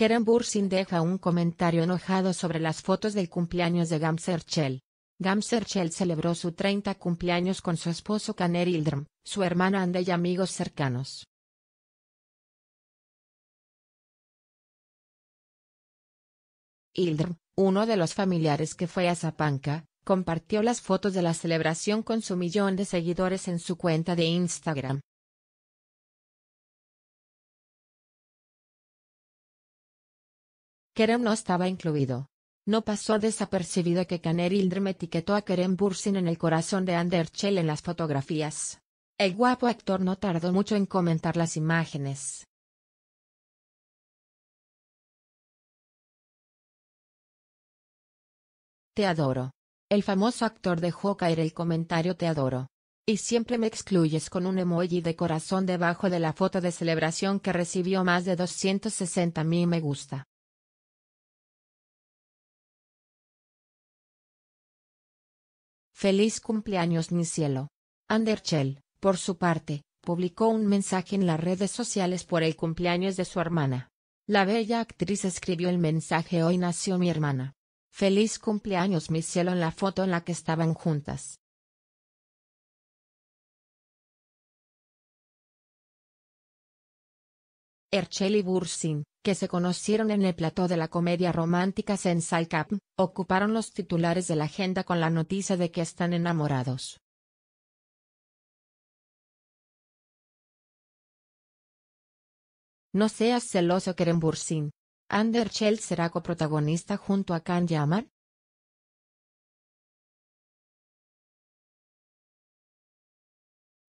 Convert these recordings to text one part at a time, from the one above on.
Keren Bursin deja un comentario enojado sobre las fotos del cumpleaños de Gamserchel. Gamserchel celebró su 30 cumpleaños con su esposo Kaner Ildram, su hermana Ande y amigos cercanos. Ildrum, uno de los familiares que fue a Zapanca, compartió las fotos de la celebración con su millón de seguidores en su cuenta de Instagram. Kerem no estaba incluido. No pasó desapercibido que Caner me etiquetó a Kerem Bursin en el corazón de Anderchel en las fotografías. El guapo actor no tardó mucho en comentar las imágenes. Te adoro. El famoso actor dejó caer el comentario Te adoro. Y siempre me excluyes con un emoji de corazón debajo de la foto de celebración que recibió más de 260 mil me gusta. Feliz cumpleaños mi cielo. Anderchell, por su parte, publicó un mensaje en las redes sociales por el cumpleaños de su hermana. La bella actriz escribió el mensaje Hoy nació mi hermana. Feliz cumpleaños mi cielo en la foto en la que estaban juntas. Erchel y Bursin, que se conocieron en el plató de la comedia romántica Sensei ocuparon los titulares de la agenda con la noticia de que están enamorados. No seas celoso Keren Bursin. Ander será coprotagonista junto a Kan Yaman?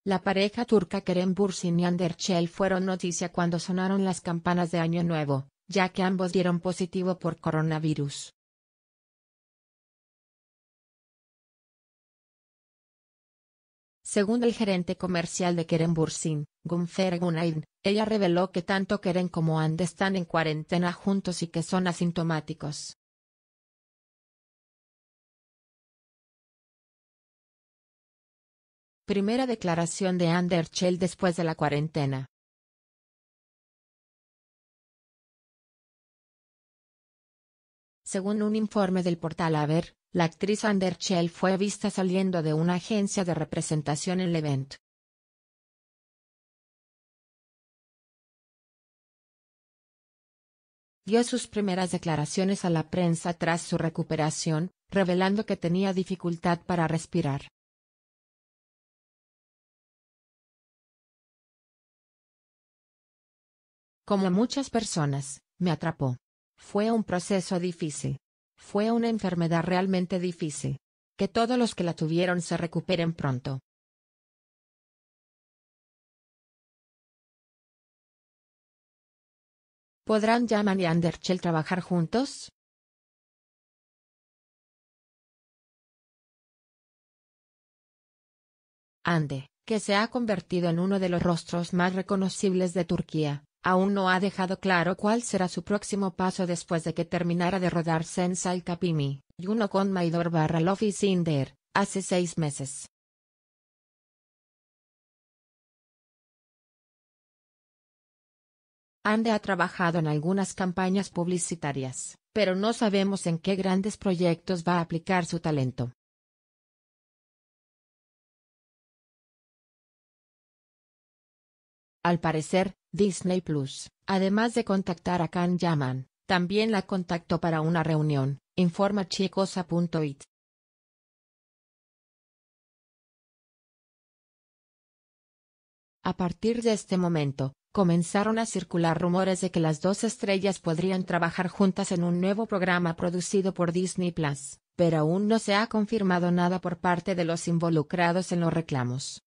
La pareja turca Kerem Bursin y Anderchel fueron noticia cuando sonaron las campanas de Año Nuevo, ya que ambos dieron positivo por coronavirus. Según el gerente comercial de Kerem Bursin, Gunfer Gunayn, ella reveló que tanto Kerem como And están en cuarentena juntos y que son asintomáticos. Primera declaración de Ander después de la cuarentena. Según un informe del portal AVER, la actriz Ander fue vista saliendo de una agencia de representación en el evento. Dio sus primeras declaraciones a la prensa tras su recuperación, revelando que tenía dificultad para respirar. Como muchas personas, me atrapó. Fue un proceso difícil. Fue una enfermedad realmente difícil. Que todos los que la tuvieron se recuperen pronto. ¿Podrán Yaman y Anderchel trabajar juntos? Ande, que se ha convertido en uno de los rostros más reconocibles de Turquía, Aún no ha dejado claro cuál será su próximo paso después de que terminara de rodar Capimi Kapimi, Uno con Maidor barra y Cinder, hace seis meses. Ande ha trabajado en algunas campañas publicitarias, pero no sabemos en qué grandes proyectos va a aplicar su talento. Al parecer, Disney Plus, además de contactar a Khan Yaman, también la contactó para una reunión, informa chicos.it. A partir de este momento, comenzaron a circular rumores de que las dos estrellas podrían trabajar juntas en un nuevo programa producido por Disney Plus, pero aún no se ha confirmado nada por parte de los involucrados en los reclamos.